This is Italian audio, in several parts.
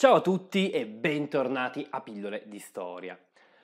Ciao a tutti e bentornati a Pillole di Storia.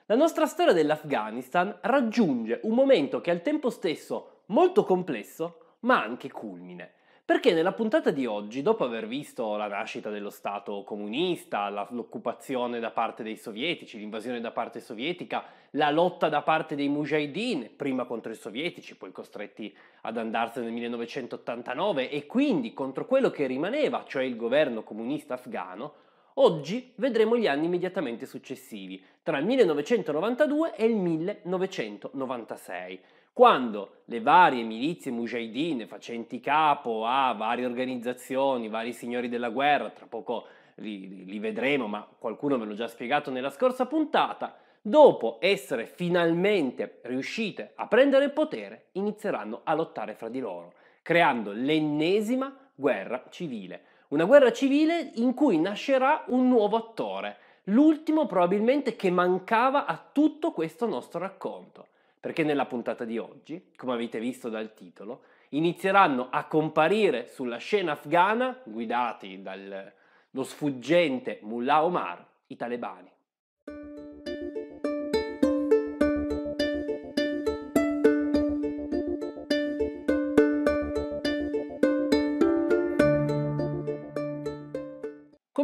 La nostra storia dell'Afghanistan raggiunge un momento che è al tempo stesso molto complesso, ma anche culmine. Perché nella puntata di oggi, dopo aver visto la nascita dello Stato comunista, l'occupazione da parte dei sovietici, l'invasione da parte sovietica, la lotta da parte dei mujahideen, prima contro i sovietici, poi costretti ad andarsene nel 1989, e quindi contro quello che rimaneva, cioè il governo comunista afghano, Oggi vedremo gli anni immediatamente successivi, tra il 1992 e il 1996, quando le varie milizie mujahideen facenti capo a varie organizzazioni, vari signori della guerra, tra poco li, li vedremo, ma qualcuno ve l'ho già spiegato nella scorsa puntata, dopo essere finalmente riuscite a prendere il potere, inizieranno a lottare fra di loro, creando l'ennesima guerra civile una guerra civile in cui nascerà un nuovo attore, l'ultimo probabilmente che mancava a tutto questo nostro racconto, perché nella puntata di oggi, come avete visto dal titolo, inizieranno a comparire sulla scena afghana, guidati dallo sfuggente Mullah Omar, i talebani.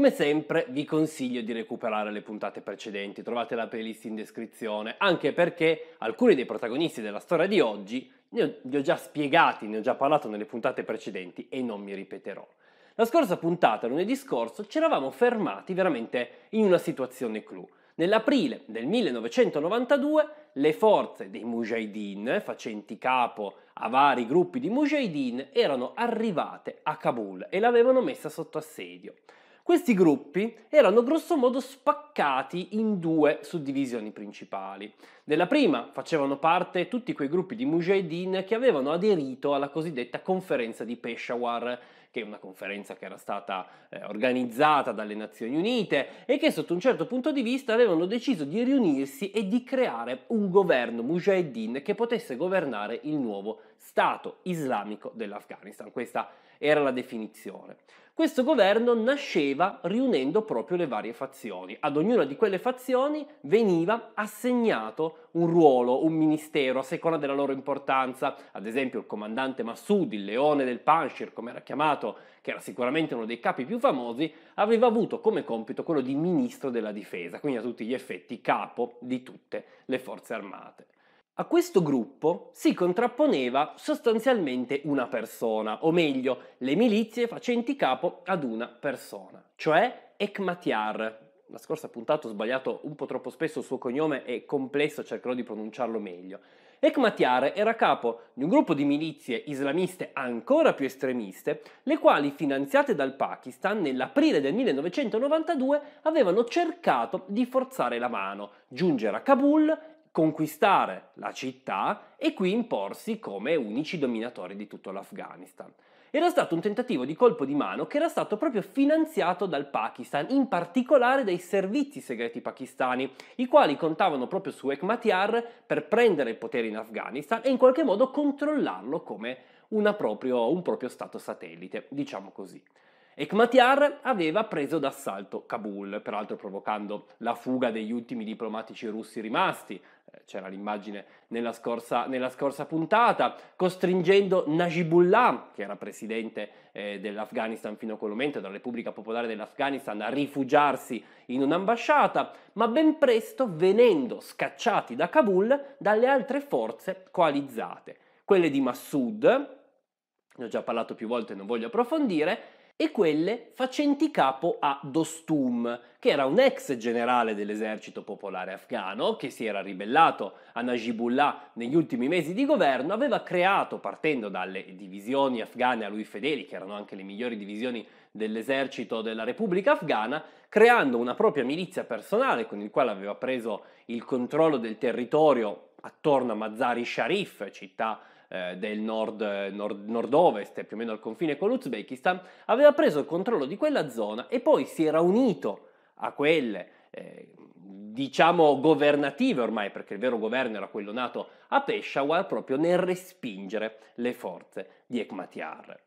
Come sempre vi consiglio di recuperare le puntate precedenti, trovate la playlist in descrizione, anche perché alcuni dei protagonisti della storia di oggi li ho già spiegati, ne ho già parlato nelle puntate precedenti e non mi ripeterò. La scorsa puntata, lunedì scorso, ci eravamo fermati veramente in una situazione clou. Nell'aprile del 1992 le forze dei Mujahideen, facenti capo a vari gruppi di Mujahideen, erano arrivate a Kabul e l'avevano messa sotto assedio. Questi gruppi erano grossomodo spaccati in due suddivisioni principali. Nella prima facevano parte tutti quei gruppi di mujahideen che avevano aderito alla cosiddetta conferenza di Peshawar, che è una conferenza che era stata eh, organizzata dalle Nazioni Unite e che sotto un certo punto di vista avevano deciso di riunirsi e di creare un governo mujahideen che potesse governare il nuovo Stato islamico dell'Afghanistan. Questa era la definizione. Questo governo nasceva riunendo proprio le varie fazioni. Ad ognuna di quelle fazioni veniva assegnato un ruolo, un ministero, a seconda della loro importanza. Ad esempio il comandante Massoud, il leone del Panshir, come era chiamato, che era sicuramente uno dei capi più famosi, aveva avuto come compito quello di ministro della difesa, quindi a tutti gli effetti capo di tutte le forze armate. A questo gruppo si contrapponeva sostanzialmente una persona, o meglio, le milizie facenti capo ad una persona, cioè Ekmatyar. La scorsa puntata ho sbagliato un po' troppo spesso il suo cognome, è complesso, cercherò di pronunciarlo meglio. Ekmatyar era capo di un gruppo di milizie islamiste ancora più estremiste, le quali, finanziate dal Pakistan nell'aprile del 1992, avevano cercato di forzare la mano, giungere a Kabul conquistare la città e qui imporsi come unici dominatori di tutto l'Afghanistan. Era stato un tentativo di colpo di mano che era stato proprio finanziato dal Pakistan, in particolare dai servizi segreti pakistani, i quali contavano proprio su Ekmatyar per prendere il potere in Afghanistan e in qualche modo controllarlo come proprio, un proprio stato satellite, diciamo così. Ekmatyar aveva preso d'assalto Kabul, peraltro provocando la fuga degli ultimi diplomatici russi rimasti c'era l'immagine nella scorsa, nella scorsa, puntata, costringendo Najibullah, che era presidente eh, dell'Afghanistan fino a quel momento, della Repubblica Popolare dell'Afghanistan, a rifugiarsi in un'ambasciata, ma ben presto venendo scacciati da Kabul dalle altre forze coalizzate, quelle di Massoud, ne ho già parlato più volte e non voglio approfondire, e quelle facenti capo a Dostum, che era un ex generale dell'esercito popolare afghano che si era ribellato a Najibullah negli ultimi mesi di governo, aveva creato, partendo dalle divisioni afghane a lui fedeli, che erano anche le migliori divisioni dell'esercito della Repubblica Afghana, creando una propria milizia personale con il quale aveva preso il controllo del territorio attorno a Mazari Sharif, città eh, del nord, nord, nord-ovest, più o meno al confine con l'Uzbekistan, aveva preso il controllo di quella zona e poi si era unito a quelle eh, diciamo governative ormai, perché il vero governo era quello nato a Peshawar, proprio nel respingere le forze di Ekmatyar.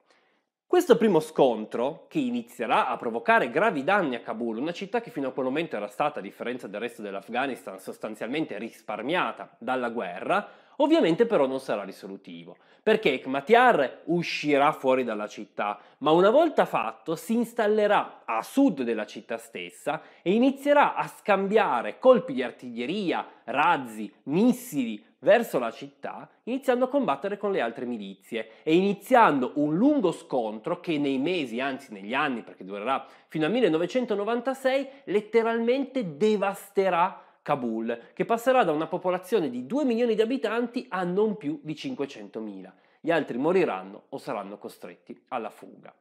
Questo primo scontro, che inizierà a provocare gravi danni a Kabul, una città che fino a quel momento era stata, a differenza del resto dell'Afghanistan, sostanzialmente risparmiata dalla guerra, ovviamente però non sarà risolutivo, perché Ekmatiar uscirà fuori dalla città, ma una volta fatto si installerà a sud della città stessa e inizierà a scambiare colpi di artiglieria, razzi, missili, verso la città, iniziando a combattere con le altre milizie e iniziando un lungo scontro che nei mesi, anzi negli anni, perché durerà fino al 1996, letteralmente devasterà Kabul, che passerà da una popolazione di 2 milioni di abitanti a non più di 500 mila. Gli altri moriranno o saranno costretti alla fuga.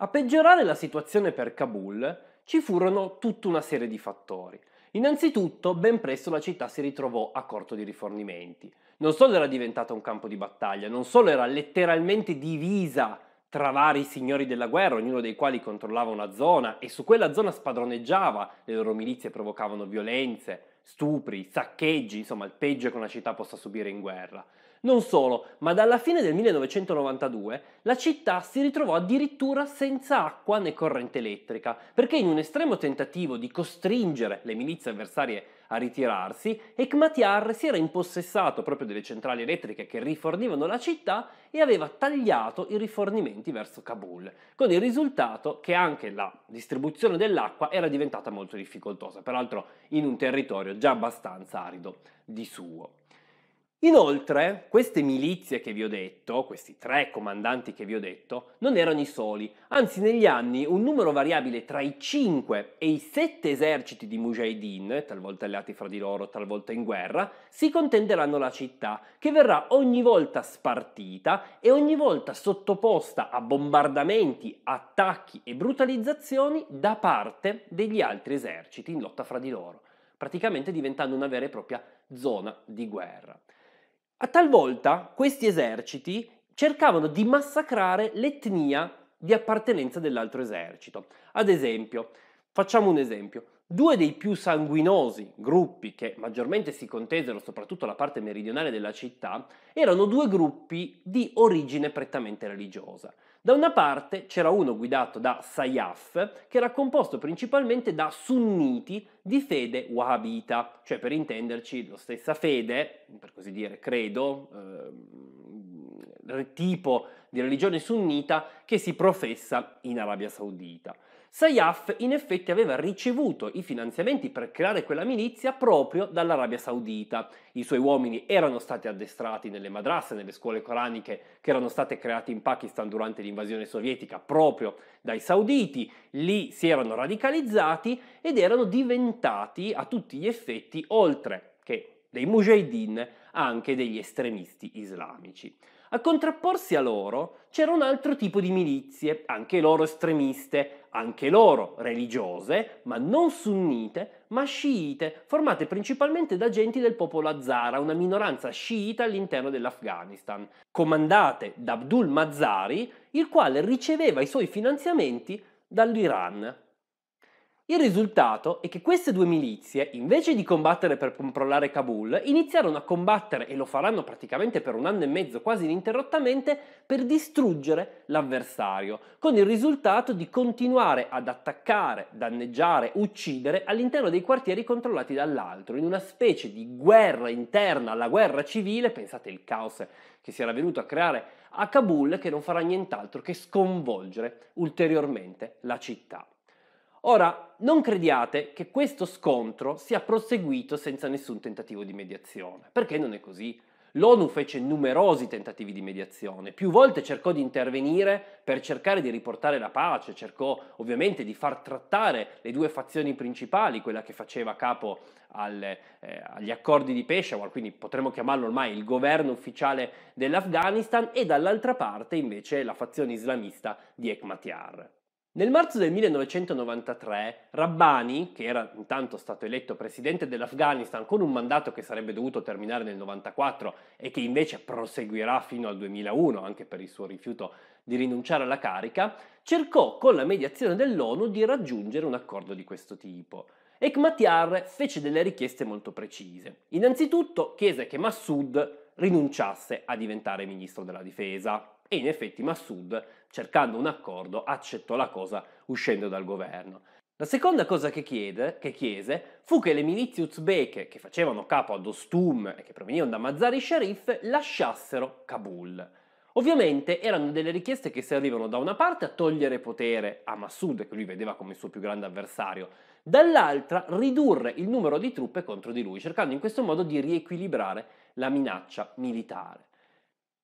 A peggiorare la situazione per Kabul ci furono tutta una serie di fattori. Innanzitutto, ben presto la città si ritrovò a corto di rifornimenti. Non solo era diventata un campo di battaglia, non solo era letteralmente divisa tra vari signori della guerra, ognuno dei quali controllava una zona e su quella zona spadroneggiava, le loro milizie provocavano violenze, stupri, saccheggi, insomma il peggio che una città possa subire in guerra. Non solo, ma dalla fine del 1992 la città si ritrovò addirittura senza acqua né corrente elettrica, perché in un estremo tentativo di costringere le milizie avversarie a ritirarsi, Ekmatiar si era impossessato proprio delle centrali elettriche che rifornivano la città e aveva tagliato i rifornimenti verso Kabul, con il risultato che anche la distribuzione dell'acqua era diventata molto difficoltosa, peraltro in un territorio già abbastanza arido di suo. Inoltre, queste milizie che vi ho detto, questi tre comandanti che vi ho detto, non erano i soli, anzi negli anni un numero variabile tra i cinque e i sette eserciti di mujahideen, talvolta alleati fra di loro, talvolta in guerra, si contenderanno la città, che verrà ogni volta spartita e ogni volta sottoposta a bombardamenti, attacchi e brutalizzazioni da parte degli altri eserciti in lotta fra di loro, praticamente diventando una vera e propria zona di guerra. A talvolta questi eserciti cercavano di massacrare l'etnia di appartenenza dell'altro esercito. Ad esempio, facciamo un esempio, due dei più sanguinosi gruppi che maggiormente si contesero soprattutto la parte meridionale della città erano due gruppi di origine prettamente religiosa. Da una parte c'era uno guidato da Sayyaf, che era composto principalmente da sunniti di fede wahhabita, cioè per intenderci la stessa fede, per così dire credo, eh, tipo di religione sunnita che si professa in Arabia Saudita. Sayaf in effetti aveva ricevuto i finanziamenti per creare quella milizia proprio dall'Arabia Saudita. I suoi uomini erano stati addestrati nelle madrasse, nelle scuole coraniche che erano state create in Pakistan durante l'invasione sovietica proprio dai sauditi, lì si erano radicalizzati ed erano diventati a tutti gli effetti, oltre che dei mujahideen, anche degli estremisti islamici. A contrapporsi a loro c'era un altro tipo di milizie, anche loro estremiste, anche loro religiose, ma non sunnite, ma sciite, formate principalmente da agenti del popolo Azzara, una minoranza sciita all'interno dell'Afghanistan, comandate da Abdul Mazzari, il quale riceveva i suoi finanziamenti dall'Iran. Il risultato è che queste due milizie, invece di combattere per controllare Kabul, iniziarono a combattere, e lo faranno praticamente per un anno e mezzo quasi ininterrottamente, per distruggere l'avversario, con il risultato di continuare ad attaccare, danneggiare, uccidere all'interno dei quartieri controllati dall'altro, in una specie di guerra interna alla guerra civile, pensate il caos che si era venuto a creare a Kabul, che non farà nient'altro che sconvolgere ulteriormente la città. Ora, non crediate che questo scontro sia proseguito senza nessun tentativo di mediazione, perché non è così. L'ONU fece numerosi tentativi di mediazione, più volte cercò di intervenire per cercare di riportare la pace, cercò ovviamente di far trattare le due fazioni principali, quella che faceva capo al, eh, agli accordi di Peshawar, quindi potremmo chiamarlo ormai il governo ufficiale dell'Afghanistan, e dall'altra parte invece la fazione islamista di Ekmatyar. Nel marzo del 1993 Rabbani, che era intanto stato eletto presidente dell'Afghanistan con un mandato che sarebbe dovuto terminare nel 1994 e che invece proseguirà fino al 2001 anche per il suo rifiuto di rinunciare alla carica, cercò con la mediazione dell'ONU di raggiungere un accordo di questo tipo. Ekmatiar fece delle richieste molto precise. Innanzitutto chiese che Massoud rinunciasse a diventare ministro della difesa e in effetti Massoud, cercando un accordo, accettò la cosa uscendo dal governo. La seconda cosa che, chiede, che chiese fu che le milizie uzbeke che facevano capo a Dostum e che provenivano da Mazari Sharif lasciassero Kabul. Ovviamente erano delle richieste che servivano da una parte a togliere potere a Massoud, che lui vedeva come il suo più grande avversario, dall'altra ridurre il numero di truppe contro di lui, cercando in questo modo di riequilibrare la minaccia militare.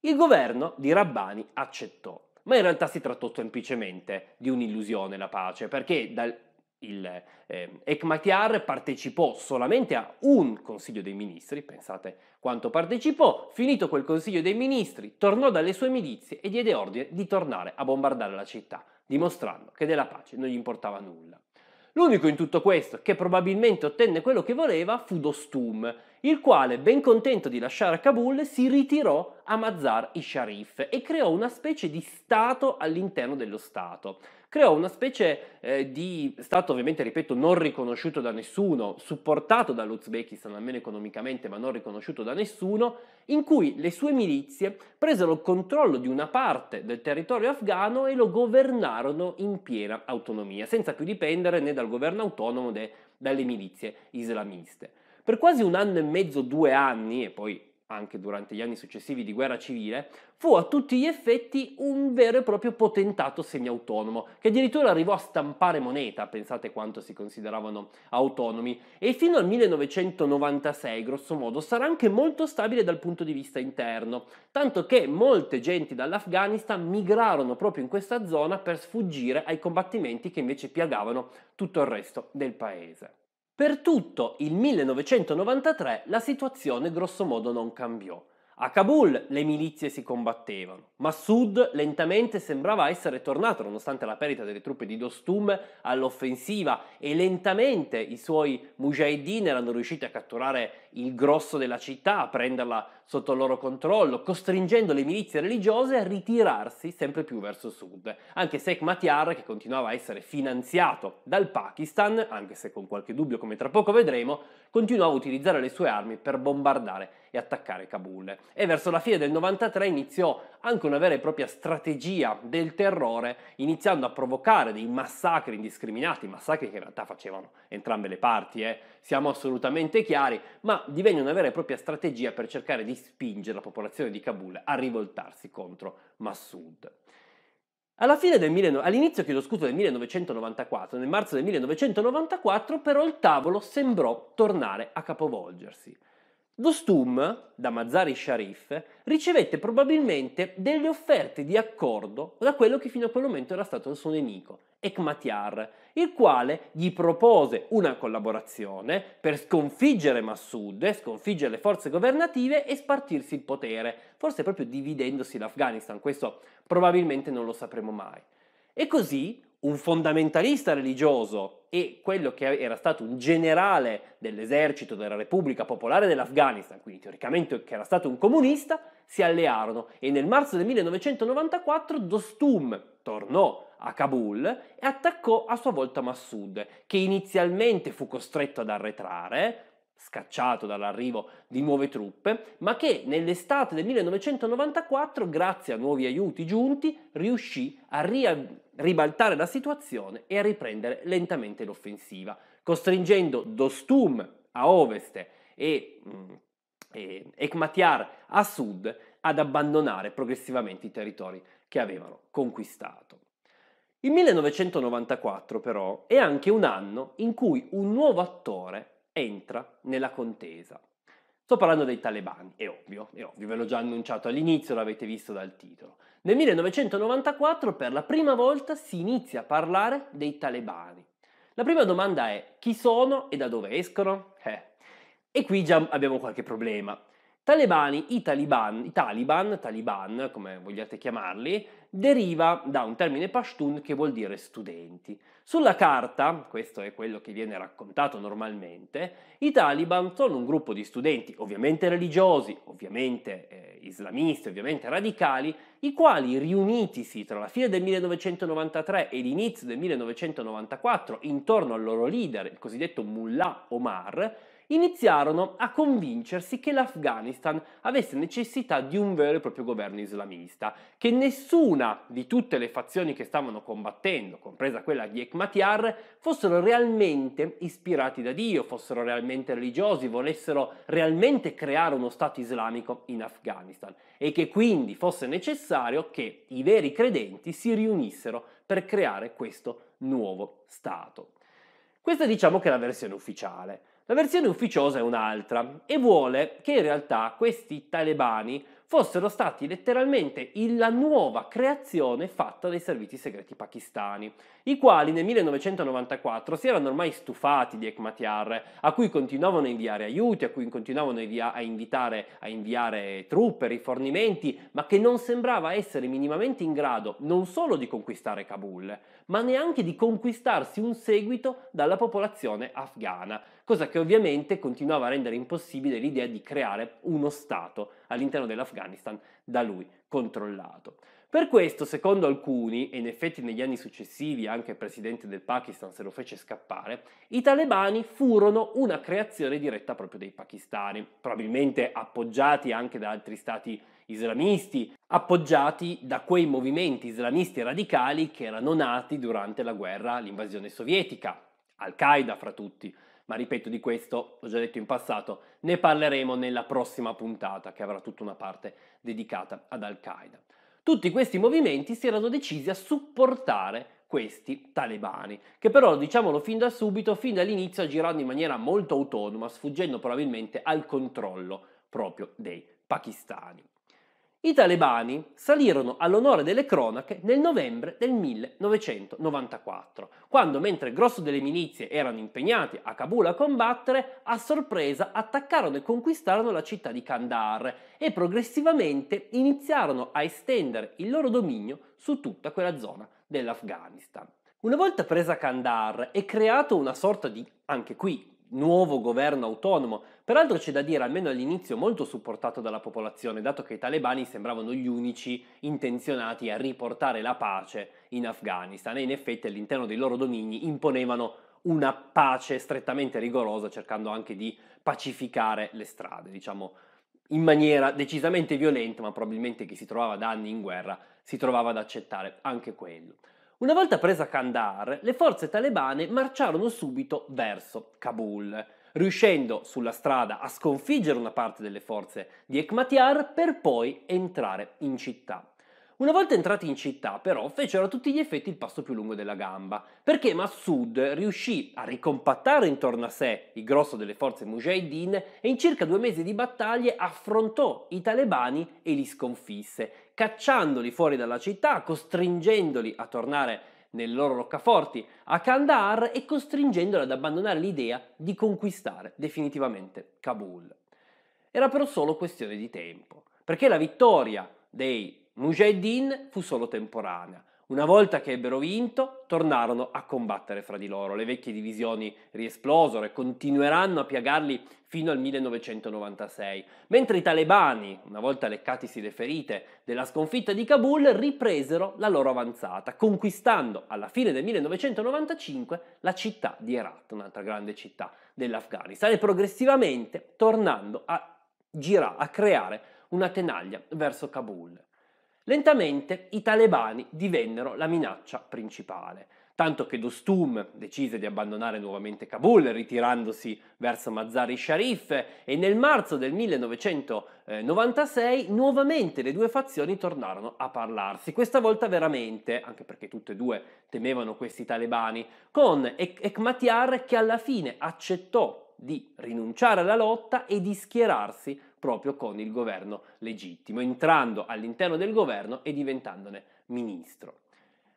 Il governo di Rabbani accettò, ma in realtà si trattò semplicemente di un'illusione la pace, perché dal, il eh, Ekmatiar partecipò solamente a un Consiglio dei Ministri, pensate quanto partecipò, finito quel Consiglio dei Ministri, tornò dalle sue milizie e diede ordine di tornare a bombardare la città, dimostrando che della pace non gli importava nulla. L'unico in tutto questo che probabilmente ottenne quello che voleva fu Dostum, il quale, ben contento di lasciare Kabul, si ritirò a Mazar-i-Sharif e creò una specie di Stato all'interno dello Stato creò una specie eh, di Stato, ovviamente, ripeto, non riconosciuto da nessuno, supportato dall'Uzbekistan, almeno economicamente, ma non riconosciuto da nessuno, in cui le sue milizie presero il controllo di una parte del territorio afghano e lo governarono in piena autonomia, senza più dipendere né dal governo autonomo né dalle milizie islamiste. Per quasi un anno e mezzo, due anni, e poi anche durante gli anni successivi di guerra civile, fu a tutti gli effetti un vero e proprio potentato semiautonomo, che addirittura arrivò a stampare moneta, pensate quanto si consideravano autonomi, e fino al 1996, grosso modo, sarà anche molto stabile dal punto di vista interno, tanto che molte genti dall'Afghanistan migrarono proprio in questa zona per sfuggire ai combattimenti che invece piagavano tutto il resto del paese. Per tutto il 1993 la situazione grossomodo non cambiò. A Kabul le milizie si combattevano. ma Sud lentamente sembrava essere tornato, nonostante la perdita delle truppe di Dostum, all'offensiva e lentamente i suoi mujahideen erano riusciti a catturare il grosso della città, a prenderla sotto il loro controllo, costringendo le milizie religiose a ritirarsi sempre più verso sud. Anche Sheikh Matiar, che continuava a essere finanziato dal Pakistan, anche se con qualche dubbio come tra poco vedremo, continuava a utilizzare le sue armi per bombardare e attaccare Kabul e verso la fine del 93 iniziò anche una vera e propria strategia del terrore, iniziando a provocare dei massacri indiscriminati, massacri che in realtà facevano entrambe le parti, eh? siamo assolutamente chiari, ma divenne una vera e propria strategia per cercare di spingere la popolazione di Kabul a rivoltarsi contro Massoud. Del, all'inizio scusa, del 1994, nel marzo del 1994 però il tavolo sembrò tornare a capovolgersi. Lo da Mazzari Sharif, ricevette probabilmente delle offerte di accordo da quello che fino a quel momento era stato il suo nemico, Ekmatiar, il quale gli propose una collaborazione per sconfiggere Massoud, sconfiggere le forze governative e spartirsi il potere, forse proprio dividendosi l'Afghanistan, questo probabilmente non lo sapremo mai. E così un fondamentalista religioso e quello che era stato un generale dell'esercito della Repubblica Popolare dell'Afghanistan, quindi teoricamente che era stato un comunista, si allearono e nel marzo del 1994 Dostum tornò a Kabul e attaccò a sua volta Massoud, che inizialmente fu costretto ad arretrare, scacciato dall'arrivo di nuove truppe, ma che nell'estate del 1994, grazie a nuovi aiuti giunti, riuscì a ri- ribaltare la situazione e a riprendere lentamente l'offensiva, costringendo Dostum a ovest e, mm, e Ekmatyar a sud ad abbandonare progressivamente i territori che avevano conquistato. Il 1994 però è anche un anno in cui un nuovo attore entra nella contesa. Sto parlando dei talebani, è ovvio, è ovvio, ve l'ho già annunciato all'inizio, l'avete visto dal titolo. Nel 1994 per la prima volta si inizia a parlare dei talebani. La prima domanda è chi sono e da dove escono? Eh. E qui già abbiamo qualche problema. Talebani, i taliban, i taliban, taliban, come vogliate chiamarli, deriva da un termine pashtun che vuol dire studenti. Sulla carta, questo è quello che viene raccontato normalmente, i taliban sono un gruppo di studenti, ovviamente religiosi, ovviamente eh, islamisti, ovviamente radicali, i quali riunitisi tra la fine del 1993 e l'inizio del 1994 intorno al loro leader, il cosiddetto Mullah Omar, iniziarono a convincersi che l'Afghanistan avesse necessità di un vero e proprio governo islamista, che nessuna di tutte le fazioni che stavano combattendo, compresa quella di Ekmatyar, fossero realmente ispirati da Dio, fossero realmente religiosi, volessero realmente creare uno Stato islamico in Afghanistan e che quindi fosse necessario che i veri credenti si riunissero per creare questo nuovo Stato. Questa diciamo che è la versione ufficiale. La versione ufficiosa è un'altra e vuole che in realtà questi talebani fossero stati letteralmente la nuova creazione fatta dai servizi segreti pakistani, i quali nel 1994 si erano ormai stufati di Ekmatyar, a cui continuavano a inviare aiuti, a cui continuavano a invitare a inviare truppe, rifornimenti, ma che non sembrava essere minimamente in grado non solo di conquistare Kabul, ma neanche di conquistarsi un seguito dalla popolazione afghana, cosa che ovviamente continuava a rendere impossibile l'idea di creare uno Stato all'interno dell'Afghanistan da lui controllato. Per questo, secondo alcuni, e in effetti negli anni successivi anche il presidente del Pakistan se lo fece scappare, i talebani furono una creazione diretta proprio dei pakistani, probabilmente appoggiati anche da altri stati islamisti, appoggiati da quei movimenti islamisti radicali che erano nati durante la guerra, l'invasione sovietica, Al-Qaeda fra tutti, ma ripeto di questo, l'ho già detto in passato, ne parleremo nella prossima puntata che avrà tutta una parte dedicata ad Al-Qaeda. Tutti questi movimenti si erano decisi a supportare questi talebani, che però, diciamolo fin da subito, fin dall'inizio agiranno in maniera molto autonoma, sfuggendo probabilmente al controllo proprio dei pakistani. I talebani salirono all'onore delle cronache nel novembre del 1994, quando mentre il grosso delle milizie erano impegnate a Kabul a combattere, a sorpresa attaccarono e conquistarono la città di Kandahar e progressivamente iniziarono a estendere il loro dominio su tutta quella zona dell'Afghanistan. Una volta presa Kandahar e creato una sorta di, anche qui, nuovo governo autonomo, peraltro c'è da dire almeno all'inizio molto supportato dalla popolazione, dato che i talebani sembravano gli unici intenzionati a riportare la pace in Afghanistan e in effetti all'interno dei loro domini imponevano una pace strettamente rigorosa, cercando anche di pacificare le strade, diciamo in maniera decisamente violenta, ma probabilmente chi si trovava da anni in guerra si trovava ad accettare anche quello. Una volta presa Kandahar, le forze talebane marciarono subito verso Kabul, riuscendo sulla strada a sconfiggere una parte delle forze di Ekmatyar per poi entrare in città. Una volta entrati in città, però, fecero a tutti gli effetti il passo più lungo della gamba, perché Massoud riuscì a ricompattare intorno a sé il grosso delle forze mujahideen e in circa due mesi di battaglie affrontò i talebani e li sconfisse, cacciandoli fuori dalla città, costringendoli a tornare nelle loro roccaforti a Kandahar e costringendoli ad abbandonare l'idea di conquistare definitivamente Kabul. Era però solo questione di tempo, perché la vittoria dei Mujahiddin fu solo temporanea, una volta che ebbero vinto, tornarono a combattere fra di loro. Le vecchie divisioni riesplosero e continueranno a piagarli fino al 1996, mentre i talebani, una volta leccatisi le ferite della sconfitta di Kabul, ripresero la loro avanzata, conquistando alla fine del 1995 la città di Herat, un'altra grande città dell'Afghanistan, e progressivamente tornando a girare, a creare una tenaglia verso Kabul. Lentamente i talebani divennero la minaccia principale, tanto che Dostum decise di abbandonare nuovamente Kabul ritirandosi verso Mazar-i Sharif e nel marzo del 1996 nuovamente le due fazioni tornarono a parlarsi, questa volta veramente, anche perché tutte e due temevano questi talebani, con Ekmatiar che alla fine accettò di rinunciare alla lotta e di schierarsi proprio con il governo legittimo, entrando all'interno del governo e diventandone ministro.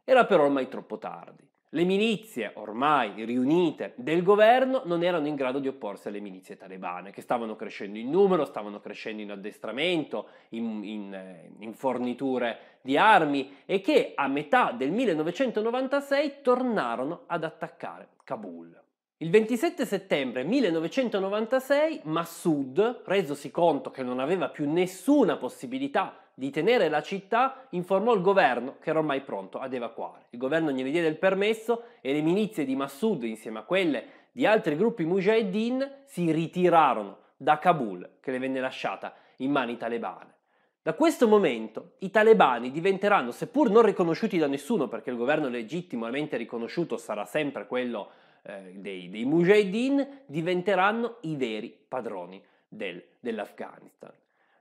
Era però ormai troppo tardi. Le milizie ormai riunite del governo non erano in grado di opporsi alle milizie talebane, che stavano crescendo in numero, stavano crescendo in addestramento, in, in, eh, in, forniture di armi e che a metà del 1996 tornarono ad attaccare Kabul. Il 27 settembre 1996 Massoud, resosi conto che non aveva più nessuna possibilità di tenere la città, informò il governo che era ormai pronto ad evacuare. Il governo gli diede il permesso e le milizie di Massoud, insieme a quelle di altri gruppi mujahideen, si ritirarono da Kabul, che le venne lasciata in mani talebane. Da questo momento i talebani diventeranno, seppur non riconosciuti da nessuno, perché il governo legittimamente riconosciuto sarà sempre quello eh, dei, dei mujahideen diventeranno i veri padroni del, dell'Afghanistan.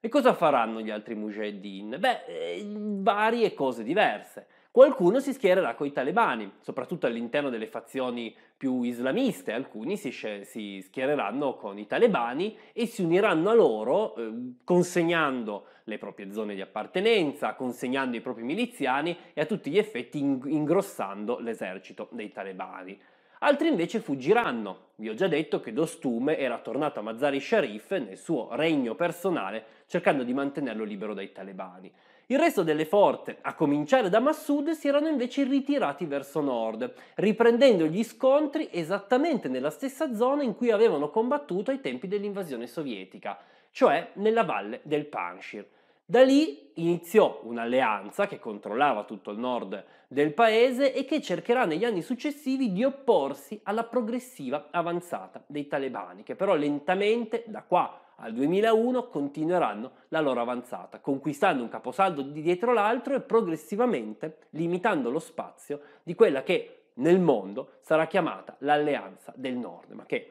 E cosa faranno gli altri mujahideen? Beh, eh, varie cose diverse. Qualcuno si schiererà con i talebani, soprattutto all'interno delle fazioni più islamiste, alcuni si, si schiereranno con i talebani e si uniranno a loro eh, consegnando le proprie zone di appartenenza, consegnando i propri miliziani e a tutti gli effetti ingrossando l'esercito dei talebani altri invece fuggiranno. Vi ho già detto che Dostume era tornato a Mazari Sharif nel suo regno personale cercando di mantenerlo libero dai talebani. Il resto delle forze, a cominciare da Massoud, si erano invece ritirati verso nord, riprendendo gli scontri esattamente nella stessa zona in cui avevano combattuto ai tempi dell'invasione sovietica, cioè nella valle del Panshir. Da lì iniziò un'alleanza che controllava tutto il nord del paese e che cercherà negli anni successivi di opporsi alla progressiva avanzata dei talebani, che però lentamente da qua al 2001 continueranno la loro avanzata, conquistando un caposaldo di dietro l'altro e progressivamente limitando lo spazio di quella che nel mondo sarà chiamata l'alleanza del nord, ma che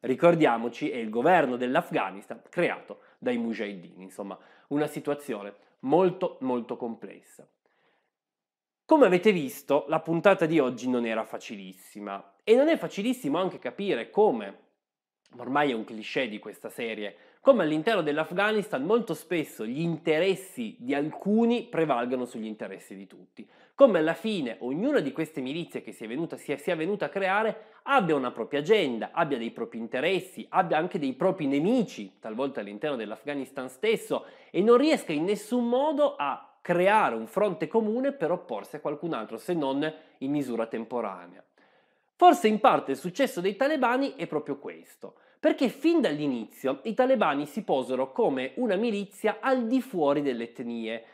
ricordiamoci è il governo dell'Afghanistan creato dai mujahideen, insomma una situazione molto molto complessa. Come avete visto, la puntata di oggi non era facilissima e non è facilissimo anche capire come, ormai è un cliché di questa serie, come all'interno dell'Afghanistan molto spesso gli interessi di alcuni prevalgano sugli interessi di tutti, come alla fine ognuna di queste milizie che si è venuta, si è, si è venuta a creare abbia una propria agenda, abbia dei propri interessi, abbia anche dei propri nemici, talvolta all'interno dell'Afghanistan stesso, e non riesca in nessun modo a creare un fronte comune per opporsi a qualcun altro, se non in misura temporanea. Forse in parte il successo dei talebani è proprio questo, perché fin dall'inizio i talebani si posero come una milizia al di fuori delle etnie.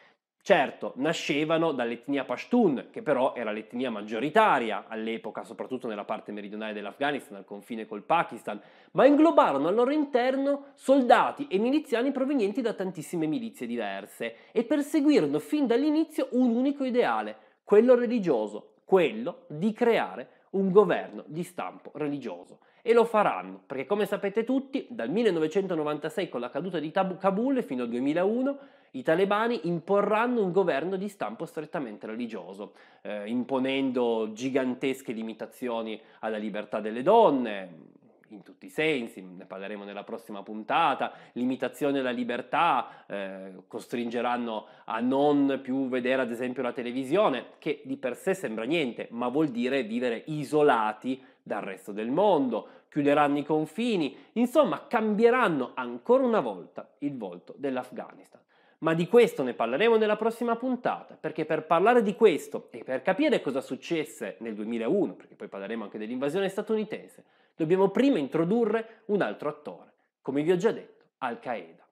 Certo, nascevano dall'etnia Pashtun, che però era l'etnia maggioritaria all'epoca, soprattutto nella parte meridionale dell'Afghanistan, al confine col Pakistan, ma inglobarono al loro interno soldati e miliziani provenienti da tantissime milizie diverse e perseguirono fin dall'inizio un unico ideale, quello religioso, quello di creare un governo di stampo religioso e lo faranno, perché come sapete tutti, dal 1996 con la caduta di Kabul fino al 2001, i talebani imporranno un governo di stampo strettamente religioso, eh, imponendo gigantesche limitazioni alla libertà delle donne, in tutti i sensi, ne parleremo nella prossima puntata, limitazione alla libertà, eh, costringeranno a non più vedere ad esempio la televisione, che di per sé sembra niente, ma vuol dire vivere isolati dal resto del mondo, chiuderanno i confini, insomma cambieranno ancora una volta il volto dell'Afghanistan. Ma di questo ne parleremo nella prossima puntata, perché per parlare di questo e per capire cosa successe nel 2001, perché poi parleremo anche dell'invasione statunitense, dobbiamo prima introdurre un altro attore, come vi ho già detto, Al-Qaeda.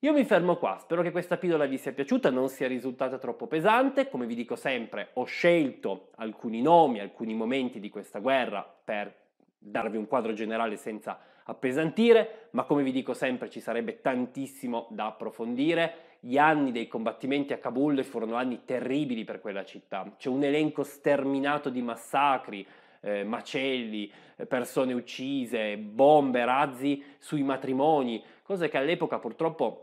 Io mi fermo qua, spero che questa pillola vi sia piaciuta, non sia risultata troppo pesante, come vi dico sempre ho scelto alcuni nomi, alcuni momenti di questa guerra per darvi un quadro generale senza appesantire, ma come vi dico sempre ci sarebbe tantissimo da approfondire. Gli anni dei combattimenti a Kabul furono anni terribili per quella città. C'è un elenco sterminato di massacri, eh, macelli, eh, persone uccise, bombe, razzi sui matrimoni, cose che all'epoca purtroppo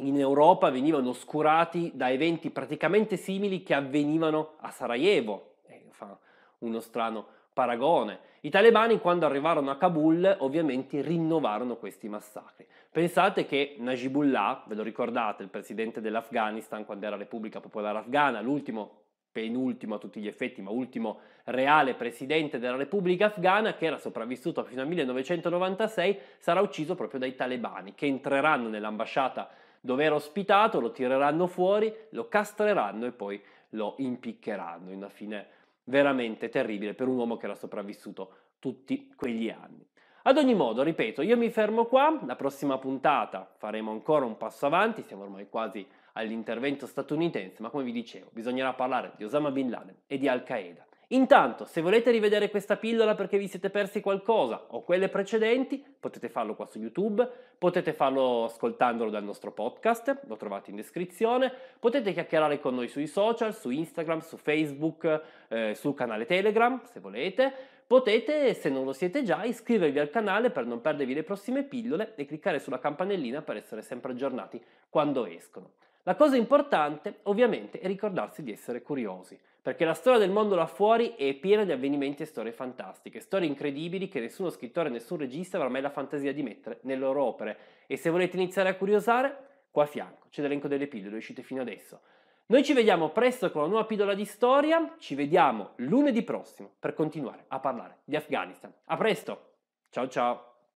in Europa venivano oscurati da eventi praticamente simili che avvenivano a Sarajevo. Eh, fa uno strano paragone. I talebani quando arrivarono a Kabul ovviamente rinnovarono questi massacri. Pensate che Najibullah, ve lo ricordate, il presidente dell'Afghanistan quando era Repubblica Popolare Afghana, l'ultimo penultimo a tutti gli effetti, ma ultimo reale presidente della Repubblica Afghana, che era sopravvissuto fino al 1996, sarà ucciso proprio dai talebani, che entreranno nell'ambasciata dove era ospitato, lo tireranno fuori, lo castreranno e poi lo impiccheranno in una fine veramente terribile per un uomo che era sopravvissuto tutti quegli anni. Ad ogni modo, ripeto, io mi fermo qua, la prossima puntata faremo ancora un passo avanti, siamo ormai quasi all'intervento statunitense, ma come vi dicevo, bisognerà parlare di Osama Bin Laden e di Al Qaeda. Intanto, se volete rivedere questa pillola perché vi siete persi qualcosa o quelle precedenti, potete farlo qua su YouTube, potete farlo ascoltandolo dal nostro podcast, lo trovate in descrizione, potete chiacchierare con noi sui social, su Instagram, su Facebook, eh, sul canale Telegram, se volete. Potete, se non lo siete già, iscrivervi al canale per non perdervi le prossime pillole e cliccare sulla campanellina per essere sempre aggiornati quando escono. La cosa importante, ovviamente, è ricordarsi di essere curiosi perché la storia del mondo là fuori è piena di avvenimenti e storie fantastiche, storie incredibili che nessuno scrittore, nessun regista avrà mai la fantasia di mettere nelle loro opere. E se volete iniziare a curiosare, qua a fianco c'è l'elenco delle pillole uscite fino adesso. Noi ci vediamo presto con una nuova pillola di storia, ci vediamo lunedì prossimo per continuare a parlare di Afghanistan. A presto, ciao ciao!